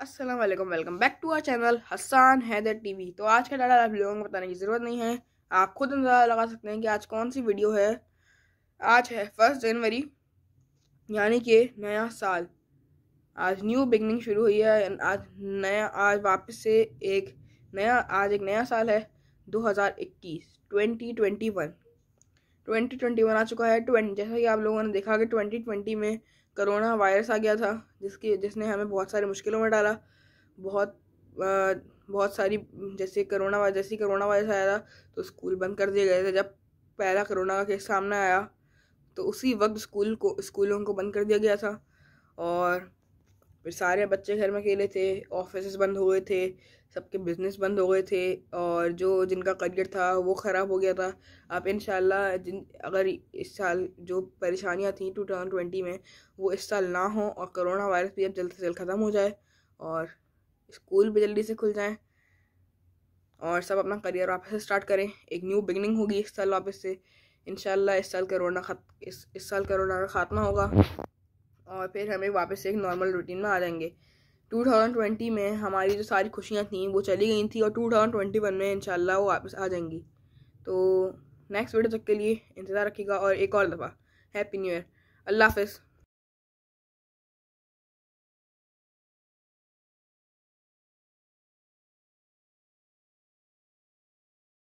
Aslam welcome back to our channel Hasan Haider TV तो आज का डाटा आप लोगों को बताने की ज़रूरत नहीं है आप खुद अंदाजा लगा सकते हैं कि आज कौन सी वीडियो है आज है फर्स्ट जनवरी यानी कि नया साल आज न्यू बिगनिंग शुरू हुई है आज नया आज वापस से एक नया आज एक नया साल है 2021 2021 ट्वेंटी ट्वेंटी वन आ चुका है ट्वेंटी जैसा कि आप लोगों ने देखा कि ट्वेंटी ट्वेंटी में करोना वायरस आ गया था जिसकी जिसने हमें बहुत सारी मुश्किलों में डाला बहुत आ, बहुत सारी जैसे करोना वायरस जैसे करोना वायरस आया था तो स्कूल बंद कर दिए गए थे जब पहला करोना का केस सामने आया तो उसी वक्त स्कूल को स्कूलों को बंद कर दिया गया था और फिर सारे बच्चे घर में अकेले थे ऑफिस बंद हो गए थे सबके बिजनेस बंद हो गए थे और जो जिनका करियर था वो ख़राब हो गया था अब इन जिन अगर इस साल जो परेशानियाँ थी टू थाउजेंड ट्वेंटी में वो इस साल ना हो और कोरोना वायरस भी अब जल्द से जल्द ख़त्म हो जाए और स्कूल भी जल्दी से खुल जाएँ और सब अपना करियर वापस से स्टार्ट करें एक न्यू बिगनिंग होगी इस साल वापस से इन इस साल करोना खत इस इस साल करोना का खात्मा होगा और फिर हमें वापस एक नॉर्मल रूटीन में आ जाएंगे 2020 में हमारी जो सारी खुशियाँ थी वो चली गई थी और 2021 में इंशाल्लाह वो वापस आ जाएंगी तो नेक्स्ट वीडियो तक के लिए इंतज़ार रखिएगा और एक और दफ़ा हैप्पी न्यू ईयर अल्लाह हाफिज़